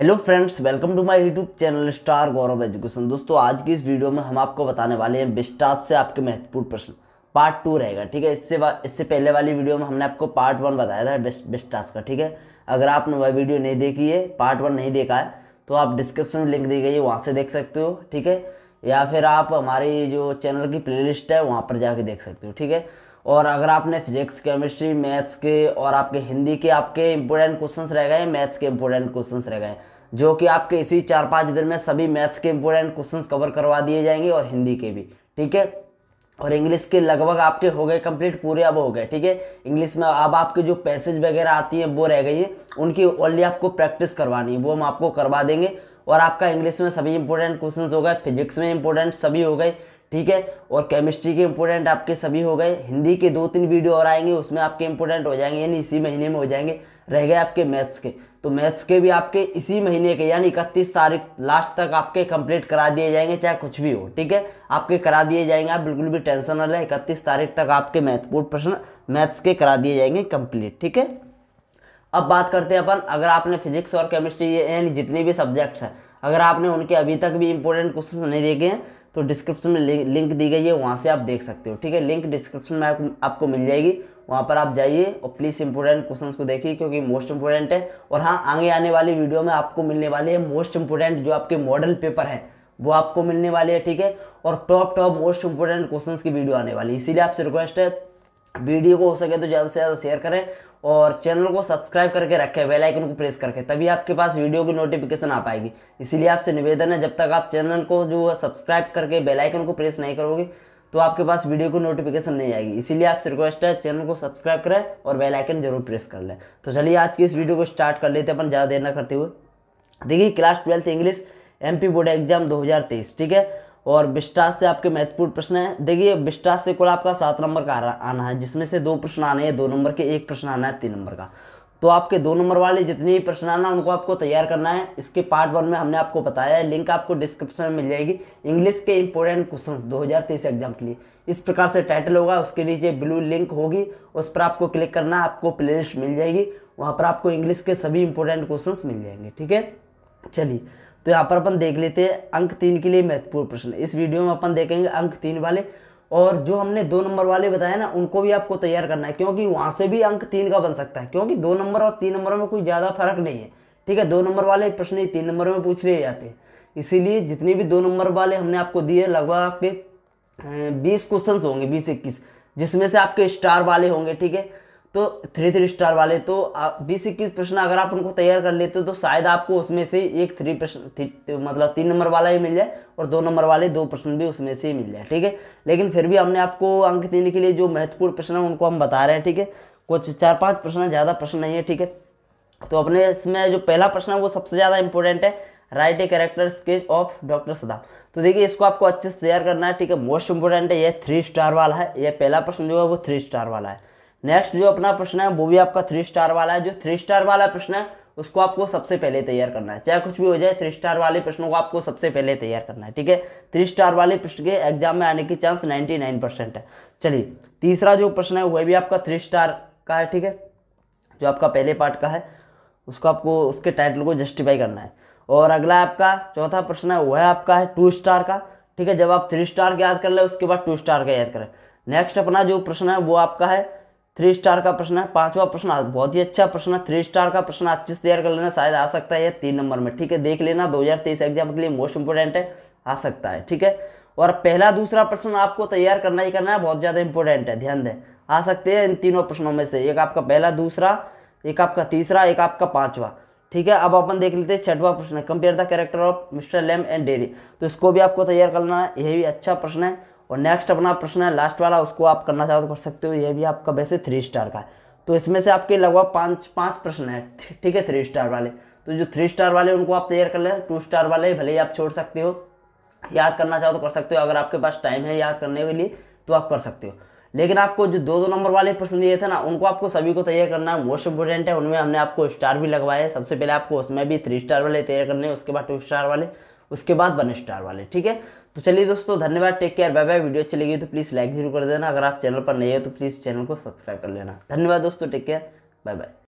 hello friends welcome to my YouTube channel star Gaurav education दोस्तों आज की इस वीडियो में हम आपको बताने वाले हैं बिस्टास से आपके महत्वपूर्ण प्रश्न पार्ट टू रहेगा ठीक है इससे इससे पहले वाली वीडियो में हमने आपको पार्ट वन बताया था बिस्टास का ठीक है अगर आपने वह वीडियो नहीं देखी है पार्ट वन नहीं देखा है तो आप डिस्क्रिप्शन में लिंक दी गई है वहाँ से देख सकते हो ठीक है या फिर आप हमारी जो चैनल की प्ले है वहाँ पर जाके देख सकते हो ठीक है और अगर आपने फिजिक्स केमिस्ट्री मैथ्स के और आपके हिंदी के आपके इंपोर्टेंट क्वेश्चन रह गए मैथ्स के इंपोर्टेंट क्वेश्चन रह गए जो कि आपके इसी चार पाँच दिन में सभी मैथ्स के इंपोर्टेंट क्वेश्चन कवर करवा दिए जाएंगे और हिंदी के भी ठीक है और इंग्लिश के लगभग आपके हो गए कंप्लीट पूरे अब हो गए ठीक है इंग्लिश में अब आपके जो पैसेज वगैरह आती हैं वो रह गई है उनकी ओनली आपको प्रैक्टिस करवानी है वो हम आपको करवा देंगे और आपका इंग्लिश में सभी इंपॉर्टेंट क्वेश्चन हो गए फिजिक्स में इंपॉर्टेंट सभी हो गए ठीक है और केमिस्ट्री के इंपोर्टेंट आपके सभी हो गए हिंदी के दो तीन वीडियो और आएंगे उसमें आपके इंपोर्टेंट हो जाएंगे यानी इसी महीने में हो जाएंगे रह गए आपके मैथ्स के तो मैथ्स के भी आपके इसी महीने के यानी इकतीस तारीख लास्ट तक आपके कंप्लीट करा दिए जाएंगे चाहे कुछ भी हो ठीक है आपके करा दिए जाएंगे आप बिल्कुल भी टेंशन ना लें इकतीस तारीख तक आपके महत्वपूर्ण प्रश्न मैथ्स के करा दिए जाएंगे कंप्लीट ठीक है अब बात करते हैं अपन अगर आपने फिजिक्स और केमिस्ट्री यानी जितने भी सब्जेक्ट्स हैं अगर आपने उनके अभी तक भी इंपॉर्टेंट क्वेश्चन नहीं देखे हैं तो डिस्क्रिप्शन में लिंक, दी गई है वहाँ से आप देख सकते हो ठीक है लिंक डिस्क्रिप्शन में आपको मिल जाएगी वहाँ पर आप जाइए और प्लीज़ इंपॉर्टेंट क्वेश्चंस को देखिए क्योंकि मोस्ट इंपॉर्टेंट है और हाँ आगे आने वाली वीडियो में आपको मिलने वाली है मोस्ट इंपॉर्टेंट जो आपके मॉडल पेपर है वो आपको मिलने वाली है ठीक है और top top most important questions की वीडियो आने वाली है इसीलिए आपसे रिक्वेस्ट है वीडियो को हो सके तो ज़्यादा से ज़्यादा शेयर करें और चैनल को सब्सक्राइब करके रखें बेल आइकन को प्रेस करके तभी आपके पास वीडियो की नोटिफिकेशन आ पाएगी इसीलिए आपसे निवेदन है जब तक आप चैनल को जो है सब्सक्राइब करके बेल आइकन को प्रेस नहीं करोगे तो आपके पास वीडियो को नोटिफिकेशन नहीं आएगी इसीलिए आपसे रिक्वेस्ट है चैनल को सब्सक्राइब करें और बेल आइकन जरूर प्रेस कर लें तो चलिए आज की इस वीडियो को स्टार्ट कर लेते हैं अपन ज़्यादा देर ना करते हुए देखिए class twelfth English MP board exam तेईस ठीक है और विस्टास से आपके महत्वपूर्ण प्रश्न है देखिए बिस्टा से कुल आपका सात नंबर का आना है जिसमें से दो प्रश्न आने हैं दो नंबर के एक प्रश्न आना है तीन नंबर का तो आपके दो नंबर वाले जितने भी प्रश्न आना उनको आपको तैयार करना है इसके पार्ट वन में हमने आपको बताया है लिंक आपको डिस्क्रिप्शन में मिल जाएगी इंग्लिश के इंपॉर्टेंट क्वेश्चन दो एग्जाम के लिए इस प्रकार से टाइटल होगा उसके नीचे ब्लू लिंक होगी उस पर आपको क्लिक करना है आपको प्ले मिल जाएगी वहाँ पर आपको इंग्लिश के सभी इंपॉर्टेंट क्वेश्चन मिल जाएंगे ठीक है चलिए तो यहाँ पर अपन देख लेते हैं अंक तीन के लिए महत्वपूर्ण प्रश्न इस वीडियो में अपन देखेंगे अंक तीन वाले और जो हमने दो नंबर वाले बताए ना उनको भी आपको तैयार करना है क्योंकि वहाँ से भी अंक तीन का बन सकता है क्योंकि दो नंबर और तीन नंबर में कोई ज़्यादा फर्क नहीं है ठीक है दो नंबर वाले प्रश्न ही तीन नंबर में पूछ लिए जाते हैं इसीलिए जितने भी दो नंबर वाले हमने आपको दिए लगभग आपके बीस क्वेश्चन होंगे बीस इक्कीस जिसमें से आपके स्टार वाले होंगे ठीक है तो थ्री थ्री स्टार वाले तो बीस इक्कीस प्रश्न अगर आप उनको तैयार कर लेते हो तो शायद आपको उसमें से एक थ्री प्रश्न मतलब तीन नंबर वाला ही मिल जाए और दो नंबर वाले दो प्रश्न भी उसमें से ही मिल जाए ठीक है लेकिन फिर भी हमने आपको अंक देने के लिए जो महत्वपूर्ण प्रश्न है उनको हम बता रहे हैं ठीक है कुछ चार पाँच प्रश्न ज़्यादा प्रश्न नहीं है ठीक है तो अपने इसमें जो पहला प्रश्न है वो सबसे ज़्यादा इंपॉर्टेंट है write a character sketch of doctor Sadao तो देखिए इसको आपको अच्छे से तैयार करना है ठीक है मोस्ट इंपॉर्टेंट है ये थ्री स्टार वाला है ये पहला प्रश्न जो है वो थ्री स्टार वाला है नेक्स्ट जो अपना प्रश्न है वो भी आपका थ्री स्टार वाला है जो थ्री स्टार वाला प्रश्न है उसको आपको सबसे पहले तैयार करना है चाहे कुछ भी हो जाए थ्री स्टार वाले प्रश्नों को आपको सबसे पहले तैयार करना है ठीक है थ्री स्टार वाले प्रश्न के एग्जाम में आने की चांस नाइन परसेंट है चलिए तीसरा जो प्रश्न है वह भी आपका थ्री स्टार का है ठीक है जो आपका पहले पार्ट का है उसको आपको उसके टाइटल को जस्टिफाई करना है और अगला आपका चौथा प्रश्न है वह आपका है टू स्टार का ठीक है जब आप थ्री स्टार का याद कर लें उसके बाद टू स्टार का याद करें नेक्स्ट अपना जो प्रश्न है वो आपका है थ्री स्टार का प्रश्न है पांचवा प्रश्न बहुत ही अच्छा प्रश्न है थ्री स्टार का प्रश्न अच्छे से तैयार कर लेना शायद आ सकता है या तीन नंबर में ठीक है देख लेना 2023 एग्जाम के लिए मोस्ट इंपोर्टेंट है आ सकता है ठीक है और पहला दूसरा प्रश्न आपको तैयार करना ही करना है बहुत ज़्यादा इंपॉर्टेंट है ध्यान दें आ सकते हैं इन तीनों प्रश्नों में से एक आपका पहला दूसरा एक आपका तीसरा एक आपका पाँचवा ठीक है अब अपन देख लेते हैं छठवा प्रश्न compare the character of mister Lamb and Derry तो इसको भी आपको तैयार करना है यह भी अच्छा प्रश्न है और नेक्स्ट अपना प्रश्न है लास्ट वाला उसको आप करना चाहो तो कर सकते हो ये भी आपका वैसे थ्री स्टार का है तो इसमें से आपके लगभग पाँच पाँच प्रश्न है ठीक है थ्री स्टार वाले तो जो थ्री स्टार वाले उनको आप तैयार कर लें टू स्टार वाले भले ही आप छोड़ सकते हो याद करना चाहो तो कर सकते हो अगर आपके पास टाइम है याद करने के लिए तो आप कर सकते हो लेकिन आपको जो दो दो नंबर वाले प्रश्न दिए थे ना उनको आपको सभी को तैयार करना मोस्ट इंपॉर्टेंट है उनमें हमने आपको स्टार भी लगवाए सबसे पहले आपको उसमें भी थ्री स्टार वाले तैयार करने उसके बाद टू स्टार वाले उसके बाद वन स्टार वाले ठीक है तो चलिए दोस्तों धन्यवाद take care bye bye video अच्छी लगी तो प्लीज़ लाइक जरूर कर देना अगर आप चैनल पर नए हो तो प्लीज़ चैनल को सब्सक्राइब कर लेना धन्यवाद दोस्तों टेक केयर बाय बाय